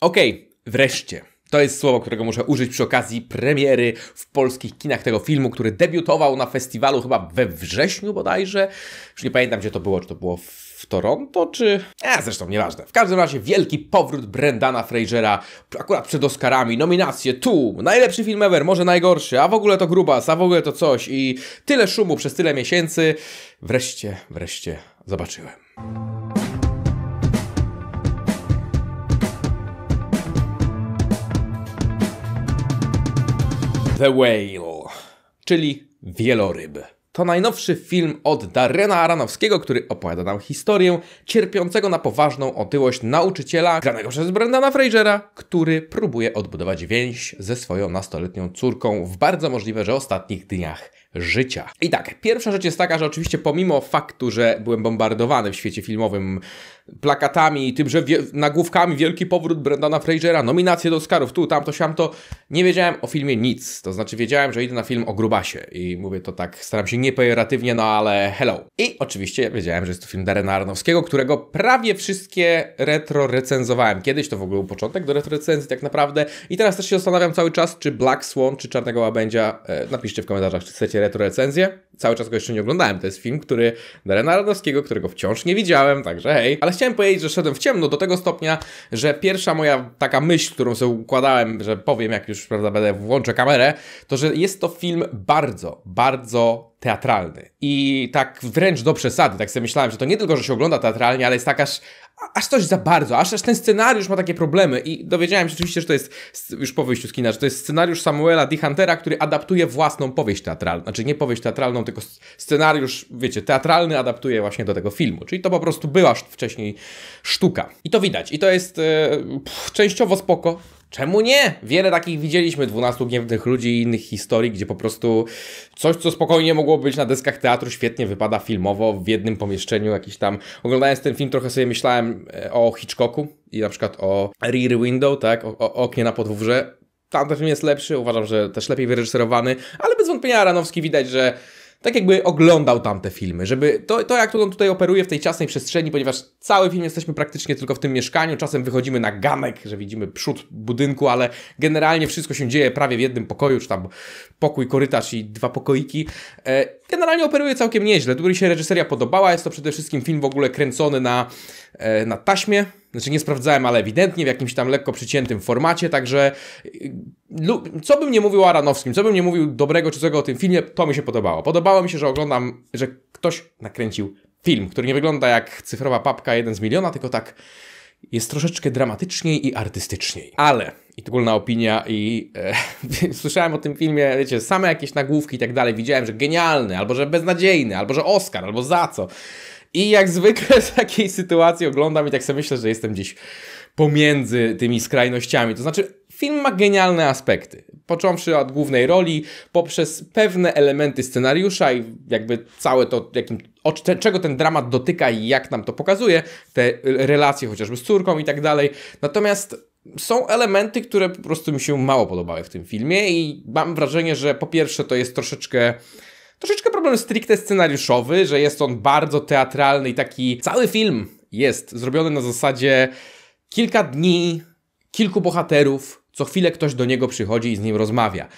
Okej, okay, wreszcie. To jest słowo, którego muszę użyć przy okazji premiery w polskich kinach tego filmu, który debiutował na festiwalu chyba we wrześniu bodajże. Już nie pamiętam, gdzie to było, czy to było w Toronto, czy... A, e, zresztą nieważne. W każdym razie wielki powrót Brendana Frasera akurat przed Oscarami, nominacje tu, najlepszy film ever, może najgorszy, a w ogóle to grubas, a w ogóle to coś i tyle szumu przez tyle miesięcy. Wreszcie, wreszcie zobaczyłem. The Whale, czyli wieloryb. To najnowszy film od Darrena Aranowskiego, który opowiada nam historię cierpiącego na poważną otyłość nauczyciela, granego przez Brendana Frasera, który próbuje odbudować więź ze swoją nastoletnią córką w bardzo możliwe, że ostatnich dniach życia. I tak, pierwsza rzecz jest taka, że oczywiście pomimo faktu, że byłem bombardowany w świecie filmowym plakatami i tym, że wie nagłówkami Wielki Powrót Brendana Frasera, nominacje do Oscarów, tu, tam, to, siam, to, nie wiedziałem o filmie nic. To znaczy wiedziałem, że idę na film o grubasie i mówię to tak, staram się nie pejoratywnie, no ale hello. I oczywiście wiedziałem, że jest to film Darena Arnowskiego, którego prawie wszystkie retro recenzowałem. Kiedyś to w ogóle był początek do retro recenzji tak naprawdę i teraz też się zastanawiam cały czas, czy Black Swan, czy Czarnego Łabędzia, e, napiszcie w komentarzach, czy chcecie takie retro recenzję Cały czas go jeszcze nie oglądałem. To jest film, który Darena Radowskiego, którego wciąż nie widziałem, także hej. Ale chciałem powiedzieć, że szedłem w ciemno do tego stopnia, że pierwsza moja taka myśl, którą sobie układałem, że powiem, jak już prawda, będę włączę kamerę, to że jest to film bardzo, bardzo teatralny. I tak wręcz do przesady, tak sobie myślałem, że to nie tylko, że się ogląda teatralnie, ale jest tak aż coś za bardzo, aż, aż ten scenariusz ma takie problemy i dowiedziałem się oczywiście, że to jest już po wyjściu z kina, że to jest scenariusz Samuela D. Huntera, który adaptuje własną powieść teatralną, znaczy nie powieść teatralną, tylko scenariusz, wiecie, teatralny adaptuje właśnie do tego filmu, czyli to po prostu była wcześniej sztuka. I to widać i to jest e, pff, częściowo spoko, Czemu nie? Wiele takich widzieliśmy, 12 gniewnych ludzi i innych historii, gdzie po prostu coś, co spokojnie mogło być na deskach teatru, świetnie wypada filmowo w jednym pomieszczeniu, jakiś tam. Oglądając ten film, trochę sobie myślałem e, o Hitchcocku i na przykład o Rear Window, tak? O, o oknie na podwórze. Tamten film jest lepszy, uważam, że też lepiej wyreżyserowany, ale bez wątpienia Aranowski widać, że tak jakby oglądał tamte filmy, żeby to, to jak on tutaj operuje w tej ciasnej przestrzeni, ponieważ cały film jesteśmy praktycznie tylko w tym mieszkaniu, czasem wychodzimy na gamek, że widzimy przód budynku, ale generalnie wszystko się dzieje prawie w jednym pokoju, czy tam pokój, korytarz i dwa pokoiki. E, generalnie operuje całkiem nieźle, tu mi się reżyseria podobała, jest to przede wszystkim film w ogóle kręcony na E, na taśmie. Znaczy nie sprawdzałem, ale ewidentnie w jakimś tam lekko przyciętym formacie, także e, co bym nie mówił o Aranowskim, co bym nie mówił dobrego czy złego o tym filmie, to mi się podobało. Podobało mi się, że oglądam, że ktoś nakręcił film, który nie wygląda jak cyfrowa papka jeden z miliona, tylko tak jest troszeczkę dramatyczniej i artystyczniej. Ale, i ogólna opinia, i e, słyszałem o tym filmie, wiecie, same jakieś nagłówki i tak dalej, widziałem, że genialny, albo że beznadziejny, albo że Oscar, albo za co. I jak zwykle z takiej sytuacji oglądam i tak sobie myślę, że jestem gdzieś pomiędzy tymi skrajnościami. To znaczy, film ma genialne aspekty. Począwszy od głównej roli, poprzez pewne elementy scenariusza i jakby całe to, jakim, czego ten dramat dotyka i jak nam to pokazuje, te relacje chociażby z córką i tak dalej. Natomiast są elementy, które po prostu mi się mało podobały w tym filmie i mam wrażenie, że po pierwsze to jest troszeczkę Troszeczkę problem stricte scenariuszowy, że jest on bardzo teatralny i taki cały film jest zrobiony na zasadzie kilka dni, kilku bohaterów, co chwilę ktoś do niego przychodzi i z nim rozmawia.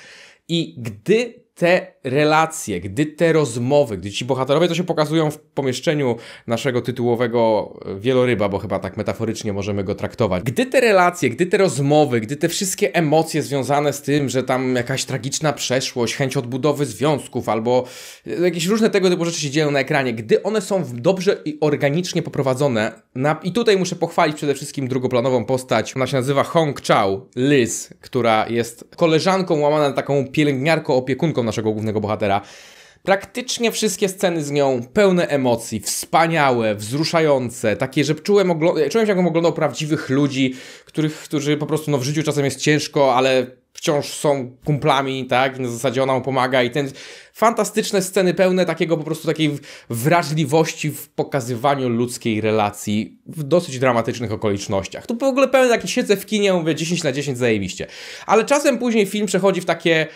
I gdy te relacje, gdy te rozmowy, gdy ci bohaterowie to się pokazują w pomieszczeniu naszego tytułowego e, wieloryba, bo chyba tak metaforycznie możemy go traktować, gdy te relacje, gdy te rozmowy, gdy te wszystkie emocje związane z tym, że tam jakaś tragiczna przeszłość, chęć odbudowy związków albo e, jakieś różne tego typu rzeczy się dzieją na ekranie, gdy one są dobrze i organicznie poprowadzone, na... i tutaj muszę pochwalić przede wszystkim drugoplanową postać, ona się nazywa Hong Chao Liz, która jest koleżanką łamana taką pielęgniarką, opiekunką na naszego głównego bohatera. Praktycznie wszystkie sceny z nią pełne emocji, wspaniałe, wzruszające, takie, że czułem, czułem się, jakbym oglądał prawdziwych ludzi, których, którzy po prostu no, w życiu czasem jest ciężko, ale wciąż są kumplami, tak? Na zasadzie ona mu pomaga i ten fantastyczne sceny pełne takiego po prostu takiej wrażliwości w pokazywaniu ludzkiej relacji w dosyć dramatycznych okolicznościach. Tu w ogóle pełne takie siedzę w kinie, mówię 10 na 10 zajebiście. Ale czasem później film przechodzi w takie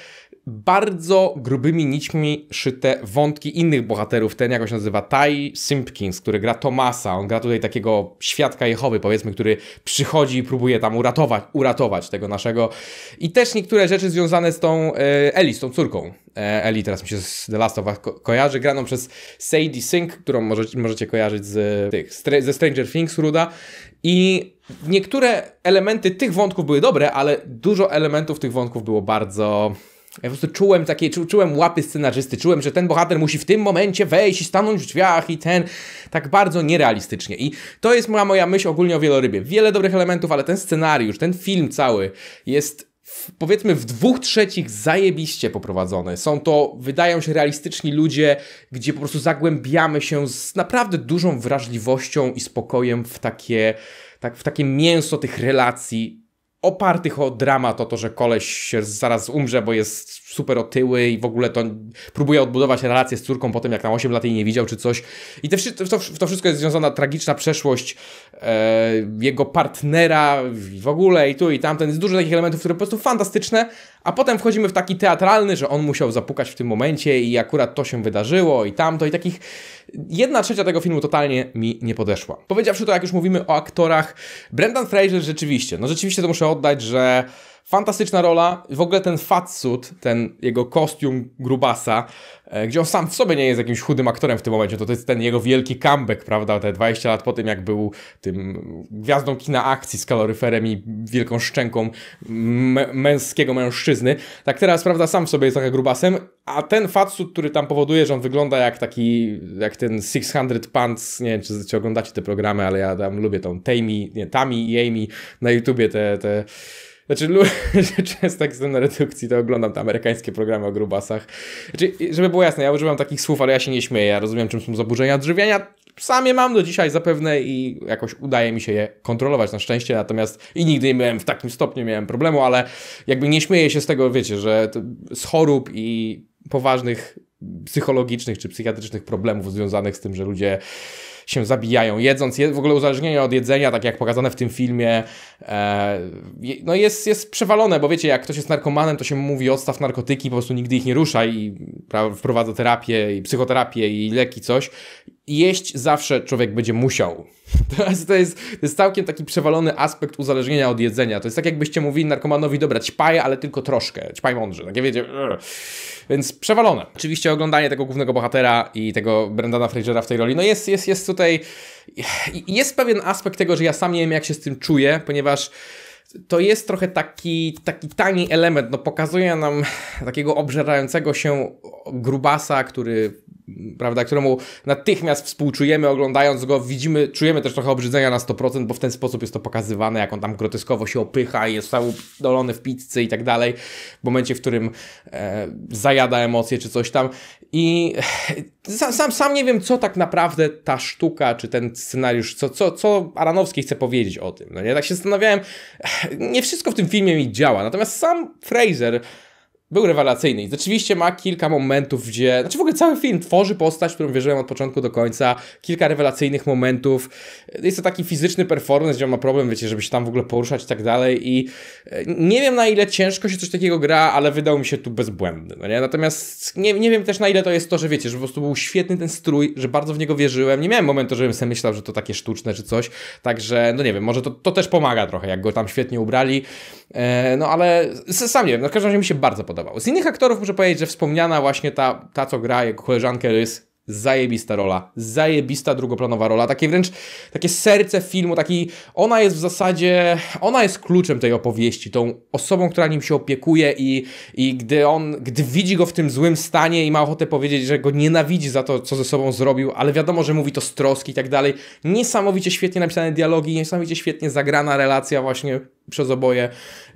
bardzo grubymi nićmi szyte wątki innych bohaterów. Ten jakoś nazywa Ty Simpkins, który gra Tomasa. On gra tutaj takiego świadka Jehowy, powiedzmy, który przychodzi i próbuje tam uratować, uratować tego naszego. I też niektóre rzeczy związane z tą e, Eli, z tą córką. E, Eli teraz mi się z The Last of Us ko kojarzy, graną przez Sadie Sink, którą możecie, możecie kojarzyć z tych, ze Stranger Things, Ruda. I niektóre elementy tych wątków były dobre, ale dużo elementów tych wątków było bardzo ja po prostu czułem takie, czu, czułem łapy scenarzysty, czułem, że ten bohater musi w tym momencie wejść i stanąć w drzwiach i ten, tak bardzo nierealistycznie. I to jest moja, moja myśl ogólnie o wielorybie. Wiele dobrych elementów, ale ten scenariusz, ten film cały jest w, powiedzmy w dwóch trzecich zajebiście poprowadzony. Są to, wydają się realistyczni ludzie, gdzie po prostu zagłębiamy się z naprawdę dużą wrażliwością i spokojem w takie, tak, w takie mięso tych relacji opartych o dramat, o to, że koleś zaraz umrze, bo jest super otyły i w ogóle to próbuje odbudować relację z córką po tym, jak tam 8 lat jej nie widział czy coś. I te, to, to wszystko jest związana tragiczna przeszłość e, jego partnera w ogóle i tu i tamten. Jest dużo takich elementów, które po prostu fantastyczne, a potem wchodzimy w taki teatralny, że on musiał zapukać w tym momencie i akurat to się wydarzyło i tamto i takich... Jedna trzecia tego filmu totalnie mi nie podeszła. Powiedziawszy to, jak już mówimy o aktorach, Brendan Fraser rzeczywiście, no rzeczywiście to muszę oddać, że Fantastyczna rola. W ogóle ten fatsuit, ten jego kostium grubasa, e, gdzie on sam w sobie nie jest jakimś chudym aktorem w tym momencie, to, to jest ten jego wielki comeback, prawda, te 20 lat po tym, jak był tym gwiazdą kina akcji z kaloryferem i wielką szczęką męskiego mężczyzny. Tak teraz, prawda, sam w sobie jest taka grubasem, a ten fatsuit, który tam powoduje, że on wygląda jak taki, jak ten 600 Pants, nie wiem, czy, czy oglądacie te programy, ale ja tam lubię tą tami nie, Tammy i Amy na YouTubie te, te znaczy, często jak jestem na redukcji, to oglądam te amerykańskie programy o grubasach. Znaczy, żeby było jasne, ja używam takich słów, ale ja się nie śmieję. Ja rozumiem, czym są zaburzenia odżywiania. Sam je mam do dzisiaj zapewne i jakoś udaje mi się je kontrolować na szczęście, natomiast i nigdy nie miałem w takim stopniu miałem problemu, ale jakby nie śmieję się z tego, wiecie, że z chorób i poważnych psychologicznych czy psychiatrycznych problemów związanych z tym, że ludzie się zabijają jedząc. W ogóle uzależnienie od jedzenia, tak jak pokazane w tym filmie, e, no jest, jest przewalone, bo wiecie, jak ktoś jest narkomanem, to się mówi odstaw narkotyki, po prostu nigdy ich nie rusza i wprowadza terapię i psychoterapię i leki, coś jeść zawsze człowiek będzie musiał. To jest, to jest, to jest całkiem taki przewalony aspekt uzależnienia od jedzenia. To jest tak, jakbyście mówili narkomanowi, dobra, ćpaj, ale tylko troszkę, ćpaj mądrze, takie wiecie. Więc przewalone. Oczywiście oglądanie tego głównego bohatera i tego Brendana Frasera w tej roli, no jest, jest, jest tutaj, jest pewien aspekt tego, że ja sam nie wiem, jak się z tym czuję, ponieważ to jest trochę taki, taki tani element, no pokazuje nam takiego obżerającego się grubasa, który prawda, któremu natychmiast współczujemy, oglądając go, widzimy, czujemy też trochę obrzydzenia na 100%, bo w ten sposób jest to pokazywane, jak on tam groteskowo się opycha i jest cały dolony w pizzy i tak dalej, w momencie, w którym e, zajada emocje czy coś tam. I sam, sam, sam nie wiem, co tak naprawdę ta sztuka, czy ten scenariusz, co, co, co Aranowski chce powiedzieć o tym. No nie? Tak się zastanawiałem, nie wszystko w tym filmie mi działa, natomiast sam Fraser był rewelacyjny i rzeczywiście ma kilka momentów, gdzie, znaczy w ogóle cały film tworzy postać, w którą wierzyłem od początku do końca, kilka rewelacyjnych momentów, jest to taki fizyczny performance, gdzie on ma problem, wiecie, żeby się tam w ogóle poruszać i tak dalej i e, nie wiem na ile ciężko się coś takiego gra, ale wydał mi się tu bezbłędny, no nie? Natomiast nie, nie wiem też na ile to jest to, że wiecie, że po prostu był świetny ten strój, że bardzo w niego wierzyłem, nie miałem momentu, żebym sobie myślał, że to takie sztuczne czy coś, także no nie wiem, może to, to też pomaga trochę, jak go tam świetnie ubrali, e, no ale sam nie wiem, no w każdym razie mi się bardzo podoba z innych aktorów muszę powiedzieć, że wspomniana właśnie ta, ta co gra jako koleżankę Rys, zajebista rola, zajebista drugoplanowa rola, takie wręcz, takie serce filmu, taki, ona jest w zasadzie, ona jest kluczem tej opowieści, tą osobą, która nim się opiekuje i, i gdy on, gdy widzi go w tym złym stanie i ma ochotę powiedzieć, że go nienawidzi za to, co ze sobą zrobił, ale wiadomo, że mówi to z troski i tak dalej, niesamowicie świetnie napisane dialogi, niesamowicie świetnie zagrana relacja właśnie przez oboje.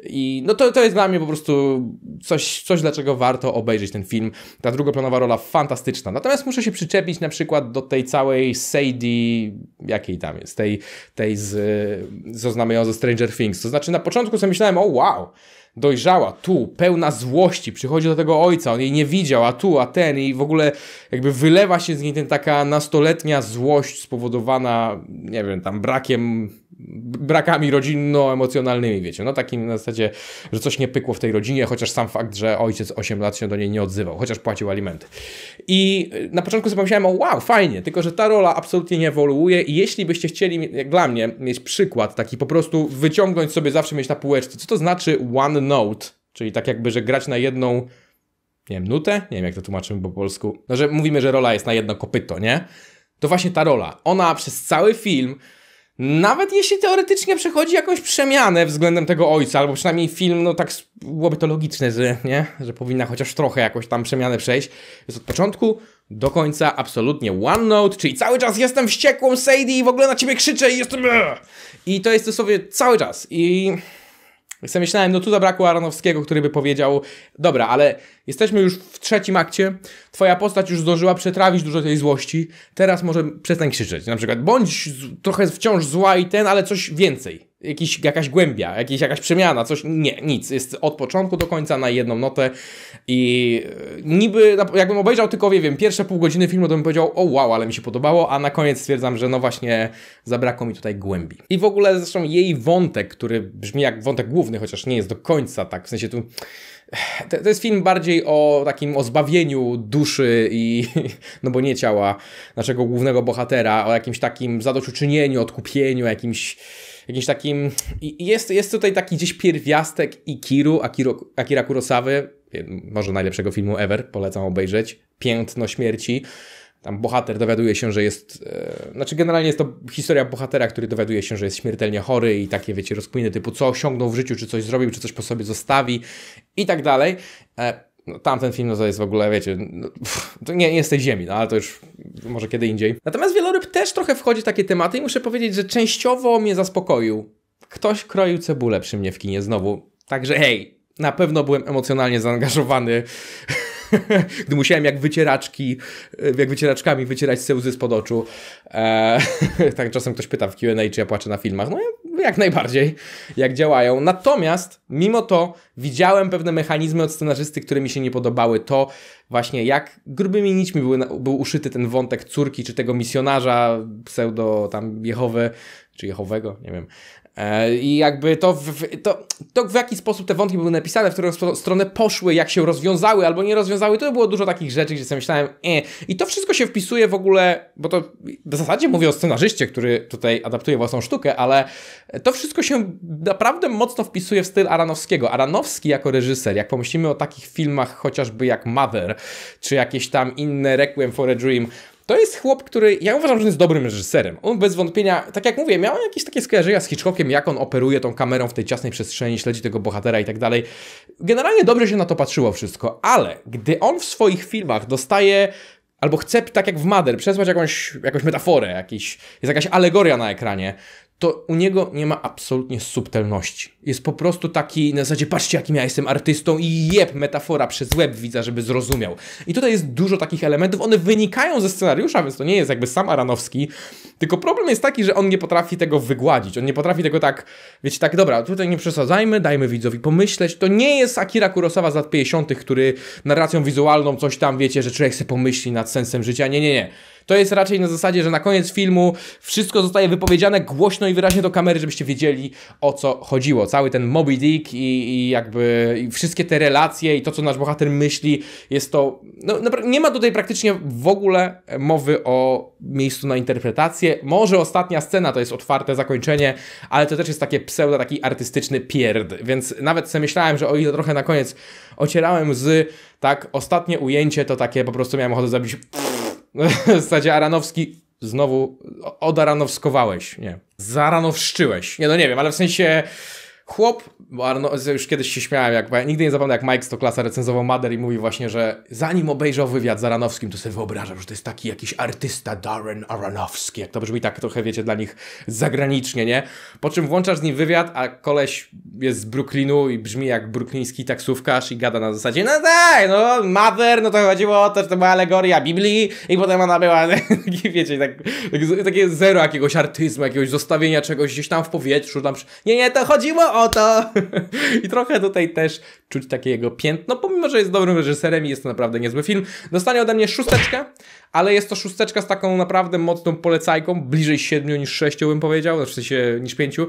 I no to, to jest dla mnie po prostu coś, coś, dlaczego warto obejrzeć ten film. Ta drugoplanowa rola fantastyczna. Natomiast muszę się przyczepić na przykład do tej całej Sadie, jakiej tam jest, tej, tej z, co znamy ją ze Stranger Things. To znaczy na początku sobie myślałem, o wow, dojrzała, tu, pełna złości, przychodzi do tego ojca, on jej nie widział, a tu, a ten i w ogóle jakby wylewa się z niej ten taka nastoletnia złość spowodowana, nie wiem, tam brakiem brakami rodzinno-emocjonalnymi, wiecie, no takim na zasadzie, że coś nie pykło w tej rodzinie, chociaż sam fakt, że ojciec 8 lat się do niej nie odzywał, chociaż płacił alimenty. I y, na początku sobie pomyślałem, o wow, fajnie, tylko że ta rola absolutnie nie ewoluuje i jeśli byście chcieli, jak dla mnie, mieć przykład taki po prostu wyciągnąć sobie, zawsze mieć na półeczce, co to znaczy one one note, czyli tak jakby, że grać na jedną nie wiem, nutę? Nie wiem, jak to tłumaczymy po polsku. No, że mówimy, że rola jest na jedno kopyto, nie? To właśnie ta rola. Ona przez cały film, nawet jeśli teoretycznie przechodzi jakąś przemianę względem tego ojca, albo przynajmniej film, no tak byłoby to logiczne, że, nie? że powinna chociaż trochę jakąś tam przemianę przejść, jest od początku do końca absolutnie one note, czyli cały czas jestem wściekłą Sadie i w ogóle na ciebie krzyczę i jestem... I to jest to sobie cały czas. I jak myślałem, no tu zabrakło Aronowskiego, który by powiedział, dobra, ale jesteśmy już w trzecim akcie, twoja postać już zdążyła przetrawić dużo tej złości, teraz może przestań krzyczeć, na przykład bądź trochę wciąż zła i ten, ale coś więcej jakiś, jakaś głębia, jakieś, jakaś przemiana, coś. Nie, nic. Jest od początku do końca na jedną notę i e, niby, jakbym obejrzał tylko, wiem, pierwsze pół godziny filmu, to bym powiedział, o wow, ale mi się podobało, a na koniec stwierdzam, że no właśnie zabrakło mi tutaj głębi. I w ogóle zresztą jej wątek, który brzmi jak wątek główny, chociaż nie jest do końca tak, w sensie tu... E, to, to, jest film bardziej o takim o zbawieniu duszy i no bo nie ciała naszego głównego bohatera, o jakimś takim zadośćuczynieniu, odkupieniu, jakimś jakimś takim... I jest, jest tutaj taki gdzieś pierwiastek Ikiru, Akiru, Akira Kurosawy, może najlepszego filmu ever, polecam obejrzeć, Piętno Śmierci. Tam bohater dowiaduje się, że jest. E, znaczy, generalnie jest to historia bohatera, który dowiaduje się, że jest śmiertelnie chory i takie, wiecie, rozkminy typu, co osiągnął w życiu, czy coś zrobił, czy coś po sobie zostawi i tak dalej. E, no, tamten film no, to jest w ogóle, wiecie, no, pff, to nie, nie z tej ziemi, no ale to już może kiedy indziej. Natomiast wieloryb też trochę wchodzi w takie tematy i muszę powiedzieć, że częściowo mnie zaspokoił. Ktoś kroił cebulę przy mnie w kinie znowu. Także hej, na pewno byłem emocjonalnie zaangażowany gdy musiałem jak wycieraczki, e, jak wycieraczkami wycierać sobie łzy spod oczu. E, tak czasem ktoś pyta w Q&A, czy ja płaczę na filmach. No jak najbardziej, jak działają. Natomiast, mimo to, widziałem pewne mechanizmy od scenarzysty, które mi się nie podobały. To właśnie jak grubymi nićmi był uszyty ten wątek córki, czy tego misjonarza pseudo tam Jehowy, czy Jehowego, nie wiem. E, I jakby to w, to, to w jaki sposób te wątki były napisane, w którą stronę poszły, jak się rozwiązały albo nie rozwiązały, to było dużo takich rzeczy, gdzie sobie myślałem, e. I to wszystko się wpisuje w ogóle, bo to w zasadzie mówię o scenarzyście, który tutaj adaptuje własną sztukę, ale to wszystko się naprawdę mocno wpisuje w styl Aranowskiego. Aranowski jako reżyser, jak pomyślimy o takich filmach chociażby jak Mother, czy jakieś tam inne Requiem for a Dream, to jest chłop, który ja uważam, że jest dobrym reżyserem. On bez wątpienia, tak jak mówię, miał jakieś takie skojarzenia z Hitchcockiem, jak on operuje tą kamerą w tej ciasnej przestrzeni, śledzi tego bohatera i tak dalej. Generalnie dobrze się na to patrzyło wszystko, ale gdy on w swoich filmach dostaje albo chce, tak jak w Mader, przesłać jakąś, jakąś metaforę, jakiś, jest jakaś alegoria na ekranie, to u niego nie ma absolutnie subtelności. Jest po prostu taki na zasadzie, patrzcie jakim ja jestem artystą i jeb, metafora przez łeb widza, żeby zrozumiał. I tutaj jest dużo takich elementów, one wynikają ze scenariusza, więc to nie jest jakby sam Aranowski, tylko problem jest taki, że on nie potrafi tego wygładzić, on nie potrafi tego tak, wiecie, tak, dobra, tutaj nie przesadzajmy, dajmy widzowi pomyśleć, to nie jest Akira Kurosawa z lat 50., który narracją wizualną coś tam, wiecie, że człowiek sobie pomyśli nad sensem życia, nie, nie, nie. To jest raczej na zasadzie, że na koniec filmu wszystko zostaje wypowiedziane głośno i wyraźnie do kamery, żebyście wiedzieli o co chodziło. Cały ten Moby Dick i, i jakby i wszystkie te relacje i to, co nasz bohater myśli, jest to... No, nie ma tutaj praktycznie w ogóle mowy o miejscu na interpretację. Może ostatnia scena to jest otwarte zakończenie, ale to też jest takie pseudo, taki artystyczny pierd. Więc nawet sobie myślałem, że o ile trochę na koniec ocierałem z tak ostatnie ujęcie, to takie po prostu miałem ochotę zabić w zasadzie Aranowski znowu odaranowskowałeś, nie, zaranowszczyłeś. Nie, no nie wiem, ale w sensie chłop bo Arno, już kiedyś się śmiałem, jak, ja nigdy nie zapomnę, jak Mike Stoklasa recenzował Mader i mówi właśnie, że zanim obejrzał wywiad z Aranowskim, to sobie wyobrażam, że to jest taki jakiś artysta Darren Aranowski, jak to brzmi tak trochę, wiecie, dla nich zagranicznie, nie? Po czym włączasz z nim wywiad, a koleś jest z Brooklynu i brzmi jak brukliński taksówkarz i gada na zasadzie, no tak, no Mother, no to chodziło o to, że to była alegoria Biblii i potem ona była, wiecie, tak, tak takie zero jakiegoś artyzmu, jakiegoś zostawienia czegoś gdzieś tam w powietrzu, tam, nie, nie, to chodziło o to... I trochę tutaj też czuć takie jego piętno, pomimo, że jest dobrym reżyserem i jest to naprawdę niezły film. Dostanie ode mnie szósteczkę, ale jest to szósteczka z taką naprawdę mocną polecajką, bliżej siedmiu niż sześciu bym powiedział, znaczy w sensie niż pięciu,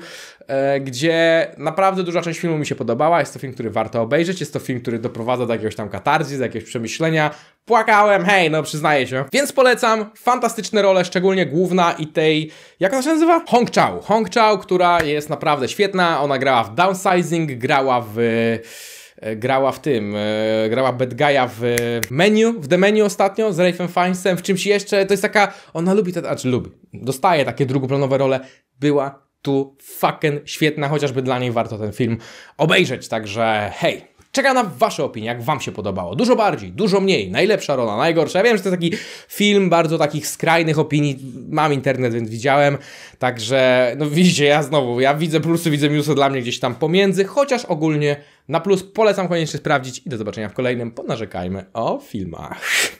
e, gdzie naprawdę duża część filmu mi się podobała. Jest to film, który warto obejrzeć, jest to film, który doprowadza do jakiegoś tam katarzy, do jakiegoś przemyślenia, Płakałem, hej, no przyznaję się. Więc polecam, fantastyczne role, szczególnie główna i tej, jak ona się nazywa? Hong Chao. Hong Chao, która jest naprawdę świetna, ona grała w Downsizing, grała w e, grała w tym, e, grała Bad Guy'a w menu, w The Menu ostatnio z Rafem Feinstem, w czymś jeszcze, to jest taka, ona lubi to znaczy lubi, dostaje takie drugoplanowe role, była tu fucking świetna, chociażby dla niej warto ten film obejrzeć, także hej, Czekam na Wasze opinie, jak Wam się podobało. Dużo bardziej, dużo mniej. Najlepsza rola, najgorsza. Ja wiem, że to taki film bardzo takich skrajnych opinii. Mam internet, więc widziałem. Także, no widzicie, ja znowu, ja widzę plusy, widzę minusy dla mnie gdzieś tam pomiędzy, chociaż ogólnie na plus polecam koniecznie sprawdzić i do zobaczenia w kolejnym Ponarzekajmy o filmach.